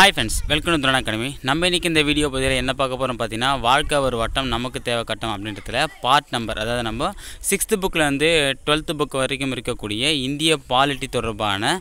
hi friends welcome to துரணா academy நம்ம இன்றைக்கி இந்த வீடியோ பதிவில் என்ன பார்க்க போகிறோம் பார்த்தீங்கன்னா வாழ்க்கை ஒரு வட்டம் நமக்கு தேவை கட்டம் அப்படின்றதுல பார்ட் நம்பர் அதாவது நம்ம சிக்ஸ்த்து வந்து டுவெல்த்து புக் வரைக்கும் இருக்கக்கூடிய இந்திய பாலிட்டி தொடர்பான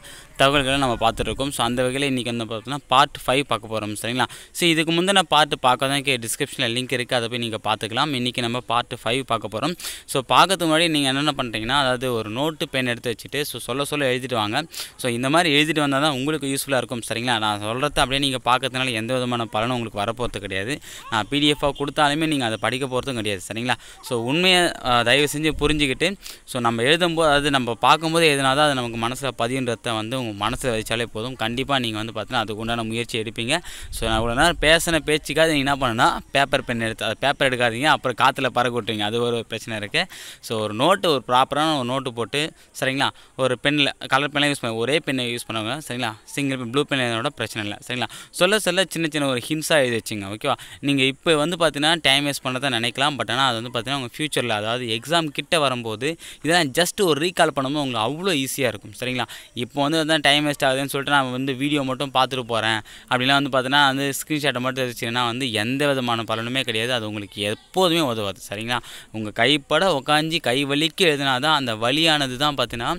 தகவல்களை நம்ம பார்த்துருக்கோம் ஸோ அந்த வகையில் இன்றைக்கி வந்து பார்த்தோம்னா பார்ட் ஃபைவ் பார்க்க போகிறோம் சரிங்களா ஸோ இதுக்கு முந்தின பார்ட் பார்க்க தான் டிஸ்கிரிப்ஷனில் லிங்க் இருக்குது அதை போய் நீங்கள் பார்த்துக்கலாம் இன்றைக்கி நம்ம பார்ட் ஃபைவ் பார்க்க போகிறோம் ஸோ பார்க்கறதுக்கு முன்னாடி நீங்கள் என்னென்ன பண்ணுறீங்கன்னா அதாவது ஒரு நோட்டு பென் எடுத்து வச்சுட்டு ஸோ சொல்ல சொல்ல எழுதிட்டு வாங்க ஸோ இந்த மாதிரி எழுதிட்டு வந்தால் தான் உங்களுக்கு யூஸ்ஃபுல்லாக இருக்கும் சரிங்களா நான் சொல்கிறத அப்படியே நீங்கள் பார்க்கறதுனால எந்த விதமான பலனும் உங்களுக்கு வரப்போகிறது கிடையாது நான் பிடிஎஃபாக கொடுத்தாலுமே நீங்கள் அதை படிக்க போகிறதும் கிடையாது சரிங்களா ஸோ உண்மையை தயவு செஞ்சு புரிஞ்சுக்கிட்டு ஸோ நம்ம எழுதும்போது அது நம்ம பார்க்கும்போது எதுனா தான் அது நமக்கு மனசில் பதியுன்றத வந்து உங்கள் மனசில் வச்சாலே போதும் கண்டிப்பாக நீங்கள் வந்து பார்த்தீங்கன்னா அதுக்கு உண்டான முயற்சி எடுப்பீங்க ஸோ நான் இவ்வளோ நேரம் பேசின பேச்சுக்காக நீங்கள் என்ன பண்ணுன்னா பேப்பர் பென் எடுத்து அது பேப்பர் எடுக்காதீங்க அப்புறம் காற்றுல பறக்க விட்டுருங்க அது ஒரு பிரச்சனை இருக்குது ஸோ ஒரு நோட்டு ஒரு ப்ராப்பரான ஒரு நோட்டு போட்டு சரிங்களா ஒரு பெண்ணில் கலர் பெண்ணில் யூஸ் பண்ண ஒரே பெண்ணை யூஸ் பண்ணுவாங்க சரிங்களா சிங்கிள் பென் ப்ளூ பென் பிரச்சனை இல்லை சரிங்களா சரிங்களா சொல்ல சொல்ல சின்ன சின்ன ஒரு ஹிம்ஸாக எழுதி வச்சுங்க ஓகேவா நீங்கள் இப்போ வந்து பார்த்தீங்கன்னா டைம் வேஸ்ட் பண்ணதான் நினைக்கலாம் பட் ஆனால் அது வந்து பார்த்தீங்கன்னா உங்கள் ஃபியூச்சரில் அதாவது எக்ஸாம் கிட்ட வரும்போது இதெல்லாம் ஜஸ்ட் ஒரு ரீகால் பண்ணும்போது உங்களுக்கு அவ்வளோ ஈஸியாக இருக்கும் சரிங்களா இப்போ வந்து வந்து டைம் வேஸ்ட் ஆகுதுன்னு சொல்லிட்டு நான் வந்து வீடியோ மட்டும் பார்த்துட்டு போகிறேன் அப்படிலாம் வந்து பார்த்தீங்கன்னா வந்து ஸ்க்ரீன்ஷாட்டை மட்டும் வச்சுன்னா வந்து எந்த விதமான பலனுமே கிடையாது அது உங்களுக்கு எப்போதுமே உதவாது சரிங்களா உங்கள் கைப்பட உக்காஞ்சி கை வலிக்கு எழுதினா தான் அந்த வழியானது தான் பார்த்தீங்கன்னா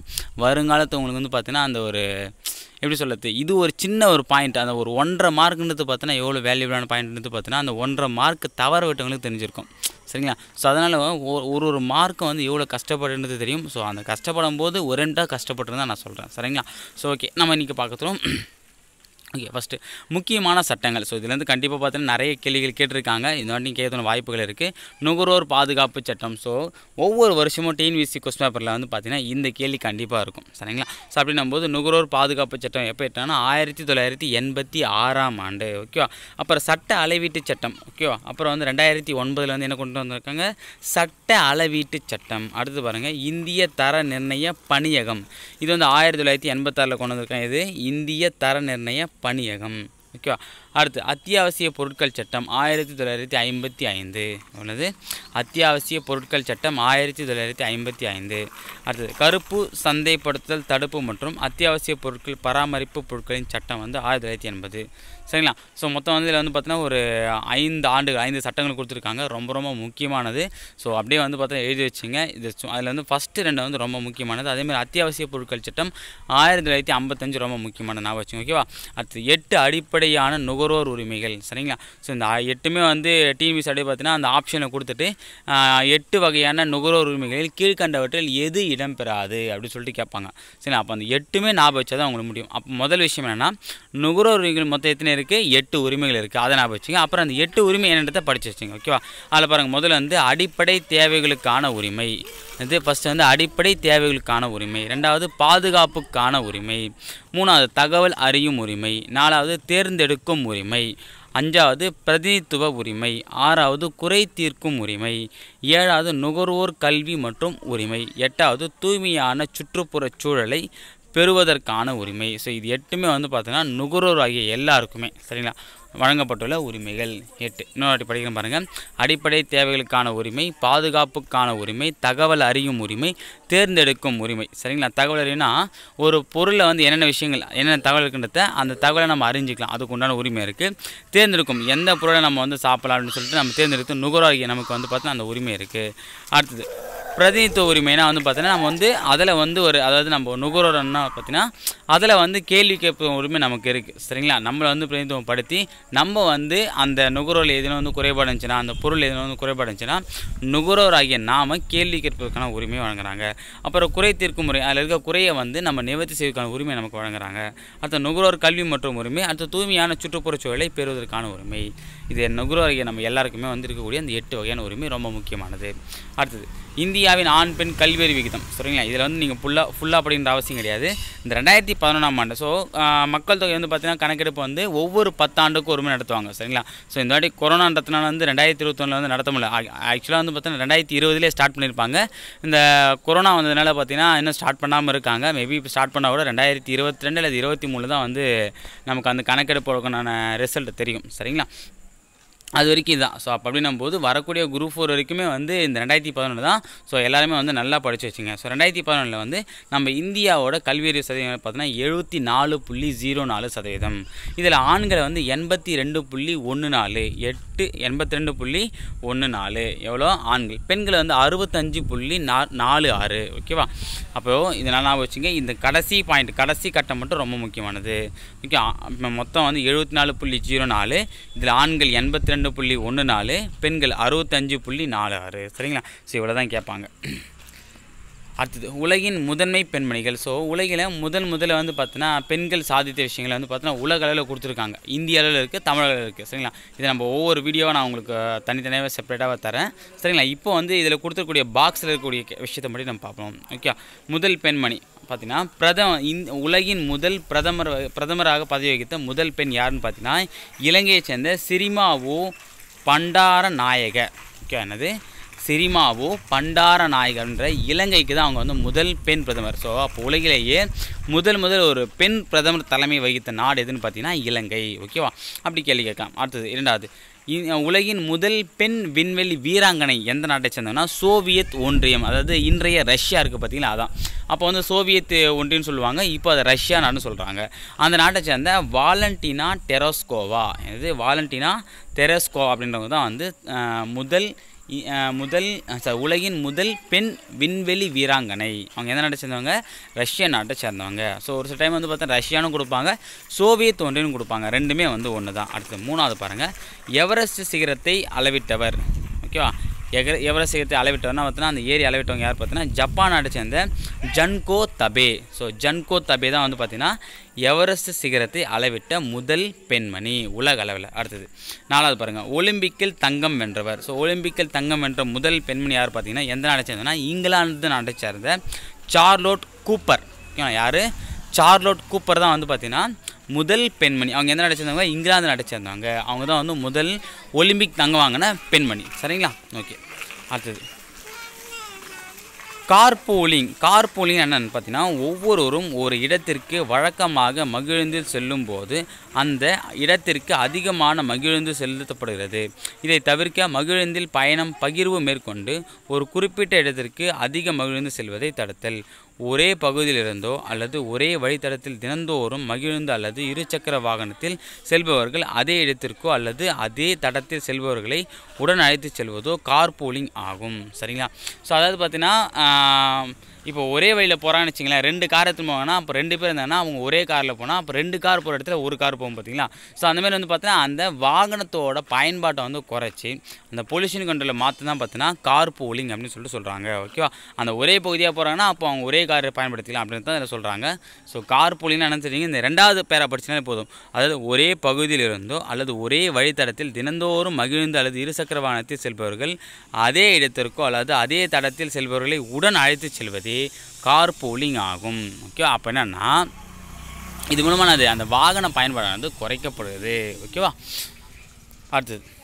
வருங்காலத்து உங்களுக்கு வந்து பார்த்தீங்கன்னா அந்த ஒரு எப்படி சொல்லுது இது ஒரு சின்ன ஒரு பாயிண்ட் அந்த ஒரு ஒன்றரை மார்க்குன்றது பார்த்தோன்னா எவ்வளோ வேல்யூபிளான பாயிண்ட்னு பார்த்தோன்னா அந்த ஒன்றரை மார்க் தவற விட்டவங்களுக்கு தெரிஞ்சிருக்கும் சரிங்களா ஸோ அதனால் ஒரு ஒரு மார்க்கும் வந்து எவ்வளோ கஷ்டப்படுறது தெரியும் ஸோ அந்த கஷ்டப்படும் போது ஒரு ரெண்டாக கஷ்டப்பட்டுருந்தான் நான் சொல்கிறேன் சரிங்களா ஸோ ஓகே நம்ம இன்றைக்கி பார்க்கறோம் ஓகே ஃபஸ்ட்டு முக்கியமான சட்டங்கள் ஸோ இதுலேருந்து கண்டிப்பாக பார்த்தீங்கன்னா நிறைய கேள்விகள் கேட்டிருக்காங்க இந்த வாட்டி கேட்கணும் வாய்ப்புகள் இருக்குது நுகர்வோர் பாதுகாப்பு சட்டம் ஸோ ஒவ்வொரு வருஷமும் டிஎன்விசி கொஸ்ட் பேப்பரில் வந்து பார்த்தீங்கன்னா இந்த கேள்வி கண்டிப்பாக இருக்கும் சரிங்களா ஸோ அப்படின்னும் போது நுகர்வோர் பாதுகாப்பு சட்டம் எப்போ எட்டானா ஆயிரத்தி தொள்ளாயிரத்தி எண்பத்தி ஆறாம் ஆண்டு ஓகேவா அப்புறம் சட்ட அளவீட்டு சட்டம் ஓகேவா அப்புறம் வந்து ரெண்டாயிரத்தி ஒன்பதில் வந்து என்ன கொண்டு வந்திருக்காங்க சட்ட அளவீட்டு சட்டம் அடுத்து பாருங்கள் இந்திய தர நிர்ணய பணியகம் இது வந்து ஆயிரத்தி தொள்ளாயிரத்தி எண்பத்தாறில் கொண்டு வந்திருக்காங்க இது இந்திய தர நிர்ணய பணியகம் ஓகேவா அடுத்து அத்தியாவசிய பொருட்கள் சட்டம் ஆயிரத்தி தொள்ளாயிரத்தி ஐம்பத்தி ஐந்து உள்ளது அத்தியாவசிய பொருட்கள் சட்டம் ஆயிரத்தி தொள்ளாயிரத்தி ஐம்பத்தி ஐந்து அடுத்தது கருப்பு சந்தைப்படுத்துதல் தடுப்பு மற்றும் அத்தியாவசிய பொருட்கள் பராமரிப்பு பொருட்களின் சட்டம் வந்து ஆயிரத்தி தொள்ளாயிரத்தி எண்பது சரிங்களா ஸோ மொத்தம் வந்து இதில் வந்து பார்த்தீங்கன்னா ஒரு ஐந்து ஆண்டுகள் ஐந்து சட்டங்கள் கொடுத்துருக்காங்க ரொம்ப ரொம்ப முக்கியமானது ஸோ அப்படியே வந்து பார்த்தா எழுதி வச்சுங்க இது அதில் வந்து ஃபஸ்ட்டு ரெண்டு வந்து ரொம்ப முக்கியமானது அதேமாதிரி அத்தியாவசிய பொருட்கள் சட்டம் ஆயிரத்தி தொள்ளாயிரத்தி ஐம்பத்தஞ்சு ரொம்ப முக்கியமான நான் வச்சுங்க ஓகேவா அடுத்து எட்டு அடிப்படையான நுகர் நுகர்வோர் உரிமைகள் சரிங்களா ஸோ இந்த எட்டுமே வந்து டிவி சட்டை பார்த்தீங்கன்னா அந்த ஆப்ஷனை கொடுத்துட்டு எட்டு வகையான நுகர்வோர் உரிமைகளில் கீழ்கண்டவற்றில் எது இடம்பெறாது அப்படின்னு சொல்லிட்டு கேட்பாங்க சரிங்களா அப்போ அந்த எட்டுமே ஞாபகம் வச்சா தான் உங்களுக்கு முடியும் அப்போ முதல் விஷயம் என்னென்னா நுகர்வோர் உரிமைகள் மொத்தம் எத்தனை இருக்குது எட்டு உரிமைகள் இருக்குது அதை ஞாபகம் வச்சுங்க அப்புறம் அந்த எட்டு உரிமை என்னன்றதை படித்து வச்சுங்க ஓகேவா அதில் பாருங்கள் முதல்ல வந்து அடிப்படை தேவைகளுக்கான உரிமை இது ஃபஸ்ட்டு வந்து அடிப்படை தேவைகளுக்கான உரிமை ரெண்டாவது பாதுகாப்புக்கான உரிமை மூணாவது தகவல் அறியும் உரிமை நாலாவது தேர்ந்தெடுக்கும் உரிமை அஞ்சாவது பிரதிநிதித்துவ உரிமை ஆறாவது குறை தீர்க்கும் உரிமை ஏழாவது நுகர்வோர் கல்வி மற்றும் உரிமை எட்டாவது தூய்மையான சுற்றுப்புறச் சூழலை பெறுவதற்கான உரிமை ஸோ இது எட்டுமே வந்து பார்த்தீங்கன்னா நுகர்வோர் ஆகிய எல்லாருக்குமே சரிங்களா வழங்கப்பட்டுள்ள உரிமைகள் எட்டு இன்னொரு படிக்கிற பாருங்கள் அடிப்படை தேவைகளுக்கான உரிமை பாதுகாப்புக்கான உரிமை தகவல் அறியும் உரிமை தேர்ந்தெடுக்கும் உரிமை சரிங்களா தகவல் அறியும்னா ஒரு பொருளை வந்து என்னென்ன விஷயங்கள் என்னென்ன தகவல் இருக்குன்றத அந்த தகவலை நம்ம அறிஞ்சிக்கலாம் அதுக்கு உண்டான உரிமை இருக்குது தேர்ந்தெடுக்கும் எந்த பொருளை நம்ம வந்து சாப்பிடலாம் அப்படின்னு சொல்லிட்டு நம்ம தேர்ந்தெடுத்து நுகர்வாகிய நமக்கு வந்து பார்த்தோன்னா அந்த உரிமை இருக்குது அடுத்தது பிரதிநிதித்துவ உரிமைனா வந்து பார்த்தீங்கன்னா நம்ம வந்து அதில் வந்து ஒரு அதாவது நம்ம நுகர்வோர்னா பார்த்தீங்கன்னா அதில் வந்து கேள்வி கேட்பதும் உரிமை நமக்கு இருக்குது சரிங்களா நம்மளை வந்து பிரதிநிதித்துவப்படுத்தி நம்ம வந்து அந்த நுகர்வோர் எதில் வந்து குறைபாடு இருந்துச்சுன்னா அந்த பொருள் எதில் வந்து குறைபாடு இருந்துச்சுன்னா நுகர்வோர் ஆகிய நாம் கேள்வி கேட்பதற்கான உரிமையை வழங்குறாங்க அப்புறம் குறை தீர்க்கும் முறை அதில் இருக்க குறையை வந்து நம்ம நிவர்த்தி செய்வதற்கான உரிமை நமக்கு வழங்குறாங்க அடுத்த நுகர்வோர் கல்வி மற்றும் உரிமை அடுத்த தூய்மையான சுற்றுப்புறச் சூழலை பெறுவதற்கான உரிமை இது நுகர்வோர் நம்ம எல்லாருக்குமே வந்து இருக்கக்கூடிய அந்த எட்டு வகையான உரிமை ரொம்ப முக்கியமானது அடுத்தது இந்தியாவின் ஆண் பெண் கல்வியறி விகிதம் சரிங்களா இதில் வந்து நீங்கள் ஃபுல்லாக ஃபுல்லாக அப்படின்ற அவசியம் கிடையாது இந்த ரெண்டாயிரத்தி பதினொன்றாம் ஆண்டு ஸோ மக்கள் தொகை வந்து பார்த்திங்கன்னா கணக்கெடுப்பு வந்து ஒவ்வொரு பத்தாண்டுக்கு ஒருமே நடத்துவாங்க சரிங்களா ஸோ இந்த மாதிரி கொரோனான்றதுனால வந்து ரெண்டாயிரத்தி இருபத்தொன்னில் வந்து நடத்த முடியல ஆக்சுவலாக வந்து பார்த்தீங்கன்னா ரெண்டாயிரத்தி இருபதுலேயே ஸ்டார்ட் பண்ணியிருப்பாங்க இந்த கொரோனா வந்ததுனால பார்த்தீங்கன்னா இன்னும் ஸ்டார்ட் பண்ணாமல் இருக்காங்க மேபி இப்போ ஸ்டார்ட் பண்ணால் கூட ரெண்டாயிரத்தி இருபத்தி ரெண்டு அல்லது இருபத்தி மூணு தான் வந்து நமக்கு அந்த கணக்கெடுப்புக்கான ரிசல்ட் தெரியும் சரிங்களா அது வரைக்கும் இதுதான் ஸோ அப்போ அப்படின்னும் போது வரக்கூடிய குரூப் ஃபோர் வரைக்குமே வந்து இந்த ரெண்டாயிரத்தி பதினொன்று தான் ஸோ எல்லாருமே வந்து நல்லா படித்து வச்சுங்க ஸோ ரெண்டாயிரத்தி பதினொன்றில் வந்து நம்ம இந்தியாவோட கல்வியறிவு சதவீதம் பார்த்தோன்னா எழுபத்தி நாலு புள்ளி ஜீரோ நாலு சதவீதம் இதில் ஆண்களை வந்து எண்பத்தி ரெண்டு புள்ளி ஒன்று நாலு எட்டு எண்பத்தி ரெண்டு புள்ளி ஒன்று நாலு எவ்வளோ ஆண்கள் பெண்களை வந்து அறுபத்தஞ்சு புள்ளி நா நாலு ஆறு ஓகேவா அப்போது இது நல்லா வச்சுங்க இந்த கடைசி பாயிண்ட் கடைசி கட்டம் மட்டும் ரொம்ப முக்கியமானது ஓகே மொத்தம் வந்து எழுபத்தி நாலு புள்ளி ஜீரோ நாலு இதில் ஆண்கள் எண்பத்தி ரெண்டு ரெண்டு புள்ளி ஒன்று நாலு பெண்கள் அறுபத்தஞ்சு புள்ளி நாலு ஆறு சரிங்களா ஸோ இவ்வளோ தான் கேட்பாங்க அடுத்தது உலகின் முதன்மை பெண்மணிகள் ஸோ உலகில் முதன் முதல்ல வந்து பார்த்தீங்கன்னா பெண்கள் சாதித்த விஷயங்களை வந்து பார்த்தீங்கன்னா உலக அளவில் கொடுத்துருக்காங்க இந்திய அளவில் இருக்குது தமிழ் அளவில் இருக்குது சரிங்களா இதை நம்ம ஒவ்வொரு வீடியோவை நான் உங்களுக்கு தனித்தனியாக செப்பரேட்டாக தரேன் சரிங்களா இப்போ வந்து இதில் கொடுத்துருக்கூடிய பாக்ஸில் இருக்கக்கூடிய விஷயத்தை மட்டும் நம்ம பார்ப்போம் ஓகே முதல் பெண்மணி பார்த்தீங்கன்னா பிரதம இந் உலகின் முதல் பிரதமர் பிரதமராக பதவி வகித்த முதல் பெண் யாருன்னு பார்த்தீங்கன்னா இலங்கையை சேர்ந்த சிரிமாவோ பண்டாரநாயக ஓகே என்னது சிரிமாவோ பண்டாரநாயகன்ற இலங்கைக்கு தான் அவங்க வந்து முதல் பெண் பிரதமர் ஸோ அப்போ உலகிலேயே முதல் முதல் ஒரு பெண் பிரதமர் தலைமை வகித்த நாடு எதுன்னு பார்த்தீங்கன்னா இலங்கை ஓகேவா அப்படி கேள்வி கேட்கலாம் அடுத்தது இரண்டாவது உலகின் முதல் பெண் விண்வெளி வீராங்கனை எந்த நாட்டை சேர்ந்தவங்கன்னா சோவியத் ஒன்றியம் அதாவது இன்றைய ரஷ்யா இருக்குது பார்த்தீங்கன்னா அதான் அப்போ வந்து சோவியத் ஒன்றியம்னு சொல்லுவாங்க இப்போ அதை ரஷ்யா நான் சொல்கிறாங்க அந்த நாட்டை சேர்ந்த வாலண்டினா டெரோஸ்கோவா இது வாலண்டினா டெரோஸ்கோவா அப்படின்றவங்க தான் வந்து முதல் முதல் உலகின் முதல் பெண் விண்வெளி வீராங்கனை அவங்க எந்த நாட்டை சேர்ந்தவங்க ரஷ்ய நாட்டை சேர்ந்தவங்க ஸோ ஒரு சில டைம் வந்து பார்த்தா ரஷ்யானும் கொடுப்பாங்க சோவியத் ஒன்றியும் கொடுப்பாங்க ரெண்டுமே வந்து ஒன்று தான் அடுத்து மூணாவது பாருங்கள் எவரெஸ்ட் சிகரத்தை அளவிட்டவர் ஓகேவா எகர எவரெஸ்ட் சேர்த்து அளவிட்டவர்னா பார்த்தீங்கன்னா அந்த ஏரி அளவிட்டவங்க யார் பார்த்தீங்கன்னா ஜப்பான் நாட்டை சேர்ந்த ஜன்கோ தபே ஸோ ஜன்கோ தபே தான் வந்து பார்த்தீங்கன்னா எவரெஸ்ட் சிகரத்தை அளவிட்ட முதல் பெண்மணி உலக அளவில் அடுத்தது நாலாவது பாருங்கள் ஒலிம்பிக்கில் தங்கம் வென்றவர் ஸோ ஒலிம்பிக்கில் தங்கம் வென்ற முதல் பெண்மணி யார் பார்த்தீங்கன்னா எந்த நாட்டை சேர்ந்தனா இங்கிலாந்து நாட்டை சேர்ந்த சார்லோட் கூப்பர் யார் சார்லோட் கூப்பர் தான் வந்து பார்த்திங்கன்னா முதல் பெண்மணி அவங்க எந்த நடிச்சிருந்தாங்க இங்கிலாந்து நடிச்சிருந்தாங்க அவங்க தான் வந்து முதல் ஒலிம்பிக் தங்க வாங்கின பெண்மணி சரிங்களா ஓகே அடுத்தது கார் போலிங் கார் போலிங் என்னென்னு பார்த்தீங்கன்னா ஒவ்வொருவரும் ஒரு இடத்திற்கு வழக்கமாக மகிழ்ந்து செல்லும் போது அந்த இடத்திற்கு அதிகமான மகிழ்ந்து செலுத்தப்படுகிறது இதை தவிர்க்க மகிழ்ந்தில் பயணம் பகிர்வு மேற்கொண்டு ஒரு குறிப்பிட்ட இடத்திற்கு அதிக மகிழ்ந்து செல்வதை தடுத்தல் ஒரே பகுதியிலிருந்தோ அல்லது ஒரே வழித்தடத்தில் தினந்தோறும் மகிழ்ந்து அல்லது இருசக்கர வாகனத்தில் செல்பவர்கள் அதே இடத்திற்கோ அல்லது அதே தடத்தில் செல்பவர்களை உடன் அழைத்து செல்வதோ கார் போலிங் ஆகும் சரிங்களா ஸோ அதாவது பார்த்தீங்கன்னா இப்போ ஒரே வழியில் போகிறான்னு வச்சிங்களேன் ரெண்டு கார் எடுத்துன்னு போவாங்கன்னா அப்போ ரெண்டு பேர் இருந்தாங்கன்னா அவங்க ஒரே காரில் போனால் அப்போ ரெண்டு கார் போகிற இடத்துல ஒரு கார் போகும் பார்த்தீங்களா ஸோ அந்தமாதிரி வந்து பார்த்தீங்கன்னா அந்த வாகனத்தோட பயன்பாட்டை வந்து குறைச்சி அந்த பொல்யூஷன் கண்ட்ரோலில் மாற்றி தான் பார்த்தீங்கன்னா கார் போலிங் அப்படின்னு சொல்லிட்டு சொல்கிறாங்க ஓகேவா அந்த ஒரே பகுதியாக போகிறாங்கன்னா அப்போ அவங்க ஒரே காரை பயன்படுத்திக்கலாம் அப்படின்னு தான் இதில் சொல்கிறாங்க ஸோ கார் போலிங்னு என்ன இந்த ரெண்டாவது பேரை படிச்சுனாலே போதும் அதாவது ஒரே பகுதியிலிருந்தோ அல்லது ஒரே வழித்தடத்தில் தினந்தோறும் மகிழ்ந்து அல்லது இருசக்கர வாகனத்தில் செல்பவர்கள் அதே இடத்திற்கோ அல்லது அதே தடத்தில் செல்பவர்களை உடன் அழைத்து செல்வது கார் போலிங் ஆகும் ஓகே அப்போ என்னென்னா இது மூலமானது அந்த வாகன வந்து குறைக்கப்படுது ஓகேவா அடுத்தது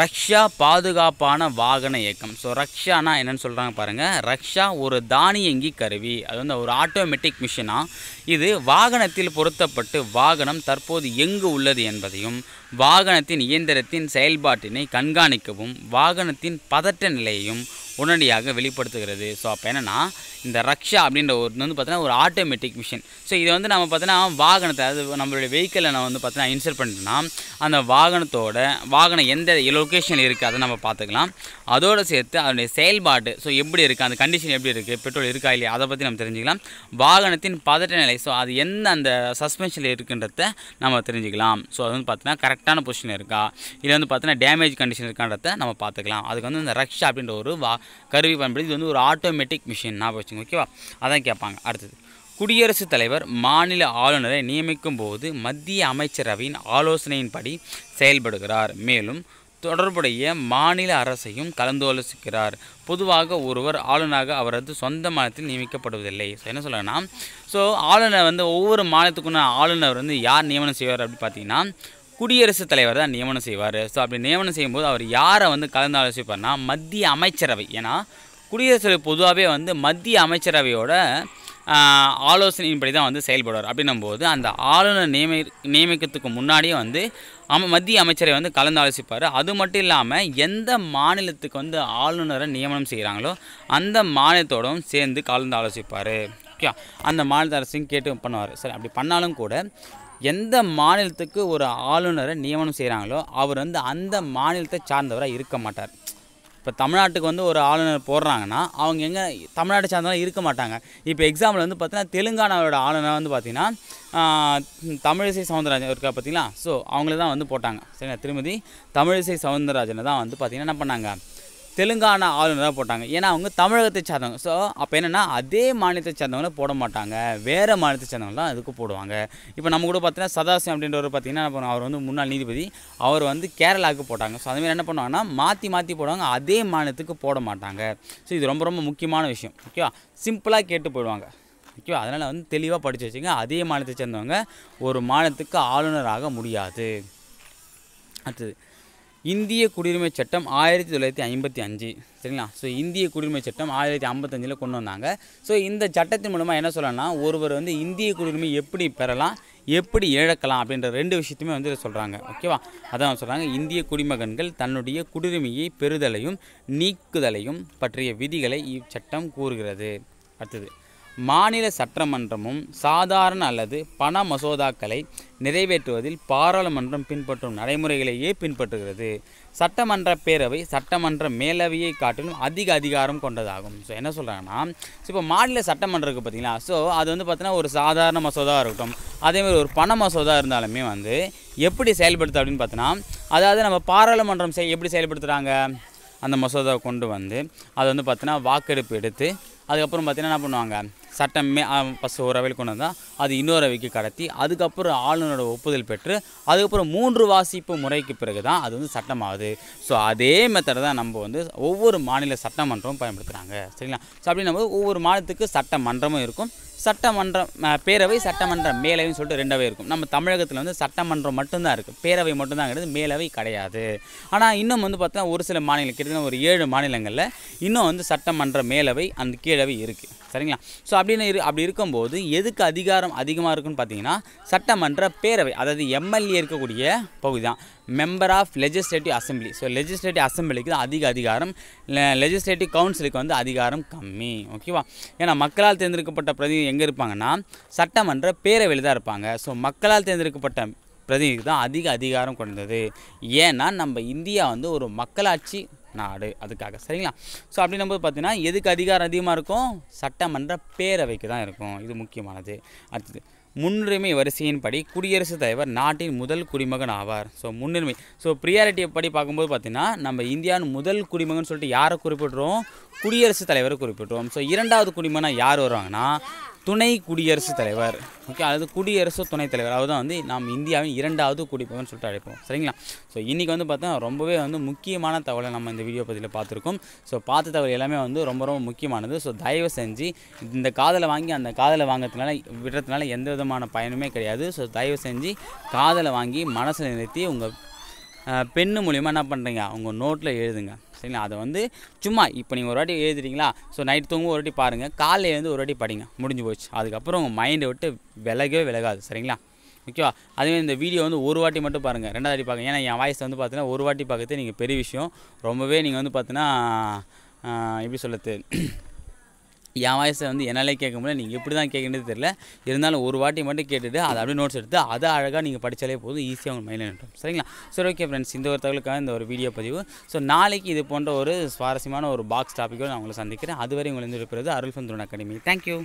ரஷ்யா பாதுகாப்பான வாகன இயக்கம் ஸோ ரக்ஷானா என்னென்னு சொல்கிறாங்க பாருங்கள் ரக்ஷா ஒரு தானியங்கி கருவி அது வந்து ஒரு ஆட்டோமேட்டிக் மிஷினாக இது வாகனத்தில் பொருத்தப்பட்டு வாகனம் தற்போது எங்கு உள்ளது என்பதையும் வாகனத்தின் இயந்திரத்தின் செயல்பாட்டினை கண்காணிக்கவும் வாகனத்தின் பதட்ட நிலையையும் உடனடியாக வெளிப்படுத்துகிறது ஸோ அப்போ என்னென்னா இந்த ரக்ஷா அப்படின்ற ஒரு வந்து பார்த்தீங்கன்னா ஒரு ஆட்டோமேட்டிக் மிஷின் ஸோ இது வந்து நம்ம பார்த்தீங்கன்னா வாகனத்தை அது நம்மளுடைய வெஹிக்கிளை நான் வந்து பார்த்தீங்கன்னா இன்சர்ட் பண்ணிட்டோம்னா அந்த வாகனத்தோட வாகனம் எந்த லொக்கேஷன் இருக்குது அதை நம்ம பார்த்துக்கலாம் அதோடு சேர்த்து அதனுடைய செயல்பாடு ஸோ எப்படி இருக்குது அந்த கண்டிஷன் எப்படி இருக்குது பெட்ரோல் இருக்கா இல்லையா அதை பற்றி நம்ம தெரிஞ்சுக்கலாம் வாகனத்தின் பதட்ட நிலை ஸோ அது எந்த அந்த சஸ்பென்ஷனில் இருக்குன்றத நம்ம தெரிஞ்சுக்கலாம் ஸோ அது வந்து பார்த்தீங்கன்னா கரெக்டான பொசிஷன் இருக்கா இல்லை வந்து பார்த்தீங்கன்னா டேமேஜ் கண்டிஷன் இருக்கான்றத நம்ம பார்த்துக்கலாம் அதுக்கு வந்து இந்த ரக்ஷா அப்படின்ற ஒரு வா கருவி பயன்படுத்தி இது வந்து ஒரு ஆட்டோமேட்டிக் மிஷின் நான் வச்சுங்க ஓகேவா அதான் கேட்பாங்க அடுத்தது குடியரசுத் தலைவர் மாநில ஆளுநரை நியமிக்கும் போது மத்திய அமைச்சரவையின் ஆலோசனையின்படி செயல்படுகிறார் மேலும் தொடர்புடைய மாநில அரசையும் கலந்தாலோசிக்கிறார் பொதுவாக ஒருவர் ஆளுநராக அவரது சொந்த மாநிலத்தில் நியமிக்கப்படுவதில்லை ஸோ என்ன சொல்லுங்கன்னா ஸோ ஆளுநர் வந்து ஒவ்வொரு மாநிலத்துக்குன்னு ஆளுநர் வந்து யார் நியமனம் செய்வார் அப்படின்னு பார்த்தீங்கன்னா குடியரசுத் தலைவர் தான் நியமனம் செய்வார் ஸோ அப்படி நியமனம் செய்யும்போது அவர் யாரை வந்து கலந்து ஆலோசிப்பார்னா மத்திய அமைச்சரவை ஏன்னா குடியரசு பொதுவாகவே வந்து மத்திய அமைச்சரவையோட ஆலோசனையின்படி தான் வந்து செயல்படுவார் அப்படின்னும்போது அந்த ஆளுநர் நியமி நியமிக்கிறதுக்கு முன்னாடியே வந்து அம மத்திய அமைச்சரை வந்து கலந்து ஆலோசிப்பார் அது மட்டும் இல்லாமல் எந்த மாநிலத்துக்கு வந்து ஆளுநரை நியமனம் செய்கிறாங்களோ அந்த மாநிலத்தோடும் சேர்ந்து கலந்து ஆலோசிப்பார் ஓகே அந்த மாநில அரசையும் கேட்டு பண்ணுவார் சரி அப்படி பண்ணாலும் கூட எந்த மாநிலத்துக்கு ஒரு ஆளுநரை நியமனம் செய்கிறாங்களோ அவர் வந்து அந்த மாநிலத்தை சார்ந்தவராக இருக்க மாட்டார் இப்போ தமிழ்நாட்டுக்கு வந்து ஒரு ஆளுநர் போடுறாங்கன்னா அவங்க எங்கே தமிழ்நாட்டை சார்ந்தவராக இருக்க மாட்டாங்க இப்போ எக்ஸாம்பிள் வந்து பார்த்தீங்கன்னா தெலுங்கானாவோட ஆளுநர் வந்து பார்த்திங்கன்னா தமிழிசை சவுந்தரராஜன் இருக்கா பார்த்தீங்களா ஸோ அவங்கள தான் வந்து போட்டாங்க சரிங்களா திருமதி தமிழிசை சவுந்தரராஜனை தான் வந்து பார்த்திங்கன்னா என்ன பண்ணாங்க தெலுங்கானா ஆளுநராக போட்டாங்க ஏன்னா அவங்க தமிழகத்தை சார்ந்தவங்க ஸோ அப்போ என்னென்னா அதே மாநிலத்தை சார்ந்தவங்கள போட மாட்டாங்க வேறு மாநிலத்தை சார்ந்தவங்க தான் அதுக்கு போடுவாங்க இப்போ நம்ம கூட பார்த்தீங்கன்னா சதாசிவம் அப்படின்றவர் பார்த்தீங்கன்னா என்ன அவர் வந்து முன்னாள் நீதிபதி அவர் வந்து கேரளாவுக்கு போட்டாங்க ஸோ அதுமாதிரி என்ன பண்ணுவாங்கன்னா மாற்றி மாற்றி போடுவாங்க அதே மாநிலத்துக்கு போட மாட்டாங்க ஸோ இது ரொம்ப ரொம்ப முக்கியமான விஷயம் ஓகேவா சிம்பிளாக கேட்டு போயிடுவாங்க ஓகேவா அதனால் வந்து தெளிவாக படித்து வச்சுங்க அதே மாநிலத்தை சேர்ந்தவங்க ஒரு மாநிலத்துக்கு ஆளுநராக முடியாது அடுத்தது இந்திய குடியுரிமை சட்டம் ஆயிரத்தி தொள்ளாயிரத்தி ஐம்பத்தி அஞ்சு சரிங்களா ஸோ இந்திய குடியுரிமை சட்டம் ஆயிரத்தி ஐம்பத்தஞ்சில் கொண்டு வந்தாங்க ஸோ இந்த சட்டத்தின் மூலமாக என்ன சொல்லலாம்னா ஒருவர் வந்து இந்திய குடியுரிமை எப்படி பெறலாம் எப்படி இழக்கலாம் அப்படின்ற ரெண்டு விஷயத்தையுமே வந்து சொல்கிறாங்க ஓகேவா அதான் சொல்கிறாங்க இந்திய குடிமகன்கள் தன்னுடைய குடியுரிமையை பெறுதலையும் நீக்குதலையும் பற்றிய விதிகளை இச்சட்டம் கூறுகிறது அடுத்தது மாநில சட்டமன்றமும் சாதாரண அல்லது பண மசோதாக்களை நிறைவேற்றுவதில் பாராளுமன்றம் பின்பற்றும் நடைமுறைகளையே பின்பற்றுகிறது சட்டமன்ற பேரவை சட்டமன்ற மேலவையை காட்டிலும் அதிக அதிகாரம் கொண்டதாகும் ஸோ என்ன சொல்கிறாங்கன்னா இப்போ மாநில சட்டமன்றம் இருக்குது பார்த்தீங்களா ஸோ அது வந்து பார்த்தீங்கன்னா ஒரு சாதாரண மசோதா இருக்கட்டும் அதேமாதிரி ஒரு பண மசோதா இருந்தாலுமே வந்து எப்படி செயல்படுத்து அப்படின்னு பார்த்தோன்னா அதாவது நம்ம பாராளுமன்றம் செய் எப்படி செயல்படுத்துகிறாங்க அந்த மசோதாவை கொண்டு வந்து அதை வந்து பார்த்தீங்கன்னா வாக்கெடுப்பு எடுத்து அதுக்கப்புறம் பார்த்தீங்கன்னா என்ன பண்ணுவாங்க சட்டமே ஃபஸ்ட்டு ஒரு அவையில் கொண்டு வந்தால் அது இன்னொரு அவைக்கு கடத்தி அதுக்கப்புறம் ஆளுநரோட ஒப்புதல் பெற்று அதுக்கப்புறம் மூன்று வாசிப்பு முறைக்கு பிறகு தான் அது வந்து சட்டமாகுது ஸோ அதே மெத்தடை தான் நம்ம வந்து ஒவ்வொரு மாநில சட்டமன்றமும் பயன்படுத்துகிறாங்க சரிங்களா ஸோ அப்படின்னும் போது ஒவ்வொரு மாநிலத்துக்கு சட்டமன்றமும் இருக்கும் சட்டமன்றம் பேரவை சட்டமன்றம் மேலவைன்னு சொல்லிட்டு ரெண்டவை இருக்கும் நம்ம தமிழகத்தில் வந்து சட்டமன்றம் மட்டும்தான் இருக்குது பேரவை மட்டும்தாங்கிறது மேலவை கிடையாது ஆனால் இன்னும் வந்து பார்த்தா ஒரு சில மாநிலம் கிட்டத்தட்ட ஒரு ஏழு மாநிலங்களில் இன்னும் வந்து சட்டமன்ற மேலவை அந்த கீழவை இருக்குது சரிங்களா ஸோ அப்படின்னு இரு அப்படி இருக்கும்போது எதுக்கு அதிகாரம் அதிகமாக இருக்குன்னு பார்த்தீங்கன்னா சட்டமன்ற பேரவை அதாவது எம்எல்ஏ இருக்கக்கூடிய பகுதி தான் member of legislative assembly so legislative அசம்பிளிக்கு தான் அதிக அதிகாரம் லெஜிஸ்லேட்டிவ் கவுன்சிலுக்கு வந்து அதிகாரம் கம்மி ஓகேவா ஏன்னா மக்களால் தேர்ந்தெடுக்கப்பட்ட பிரதி எங்கே இருப்பாங்கன்னா சட்டமன்ற பேரவையில் தான் இருப்பாங்க ஸோ மக்களால் தேர்ந்தெடுக்கப்பட்ட பிரதிநிதி தான் அதிக அதிகாரம் கொண்டது ஏன்னா நம்ம இந்தியா வந்து ஒரு மக்களாட்சி நாடு அதுக்காக சரிங்களா ஸோ அப்படின்னும்போது பார்த்தீங்கன்னா எதுக்கு அதிகாரம் அதிகமாக இருக்கும் சட்டமன்ற பேரவைக்கு தான் இருக்கும் இது முக்கியமானது அடுத்தது முன்னுரிமை வரிசையின்படி குடியரசுத் தலைவர் நாட்டின் முதல் குடிமகன் ஆவார் ஸோ முன்னுரிமை ஸோ ப்ரியாரிட்டியை படி பார்க்கும்போது பார்த்திங்கன்னா நம்ம இந்தியாவின் முதல் குடிமகன் சொல்லிட்டு யாரை குறிப்பிட்றோம் குடியரசுத் தலைவரை குறிப்பிட்றோம் ஸோ இரண்டாவது குடிமகனாக யார் வருவாங்கன்னா துணை குடியரசுத் தலைவர் ஓகே அதாவது குடியரசு துணைத் தலைவர் அவர் தான் வந்து நாம் இந்தியாவின் இரண்டாவது குடிப்பவன் சொல்லிட்டு அழைப்போம் சரிங்களா ஸோ இன்றைக்கி வந்து பார்த்தா ரொம்பவே வந்து முக்கியமான தகவலை நம்ம இந்த வீடியோ பதிவில் பார்த்துருக்கோம் ஸோ பார்த்த தகவல் எல்லாமே வந்து ரொம்ப ரொம்ப முக்கியமானது ஸோ தயவு செஞ்சு இந்த காதலை வாங்கி அந்த காதலை வாங்கிறதுனால விடுறதுனால எந்த விதமான பயனுமே கிடையாது ஸோ தயவு செஞ்சு காதலை வாங்கி மனசில் நிறுத்தி உங்கள் பெண்ணு மூலிமா என்ன பண்ணுறீங்க உங்கள் நோட்டில் எழுதுங்க சரிங்களா அதை வந்து சும்மா இப்போ நீங்கள் ஒரு வாட்டி எழுதுறீங்களா ஸோ நைட் தூங்கும் ஒரு வாட்டி பாருங்கள் காலையில் எழுந்து ஒரு வாட்டி படிங்க முடிஞ்சு போச்சு அதுக்கப்புறம் உங்கள் மைண்டை விட்டு விலகவே விலகாது சரிங்களா ஓகேவா அதுவே இந்த வீடியோ வந்து ஒரு வாட்டி மட்டும் பாருங்கள் ரெண்டாவது வாட்டி பார்க்க ஏன்னா என் வாய்ஸ் வந்து பார்த்தீங்கன்னா ஒரு வாட்டி பார்க்கறது நீங்கள் பெரிய விஷயம் ரொம்பவே நீங்கள் வந்து பார்த்தீங்கன்னா எப்படி சொல்லுது என் வாய்ஸை வந்து என்னாலே கேட்க முடியல நீங்கள் எப்படி தான் கேட்குறது தெரில இருந்தாலும் ஒரு வாட்டி மட்டும் கேட்டுட்டு அதை அப்படியே நோட்ஸ் எடுத்து அதை அழகாக நீங்கள் படித்தாலே போதும் ஈஸியாக உங்கள் மைண்டில் நின்றோம் சரிங்களா சரி ஓகே ஃப்ரெண்ட்ஸ் இந்த ஒரு தகவலுக்காக இந்த ஒரு வீடியோ பதிவு ஸோ நாளைக்கு இது போன்ற ஒரு சுவாரஸ்யமான ஒரு பாக்ஸ் டாப்பிக்கோடு நான் உங்களை சந்திக்கிறேன் அதுவரை உங்களை வந்து இருப்பது சந்திரன் அகாடமி தேங்க்யூ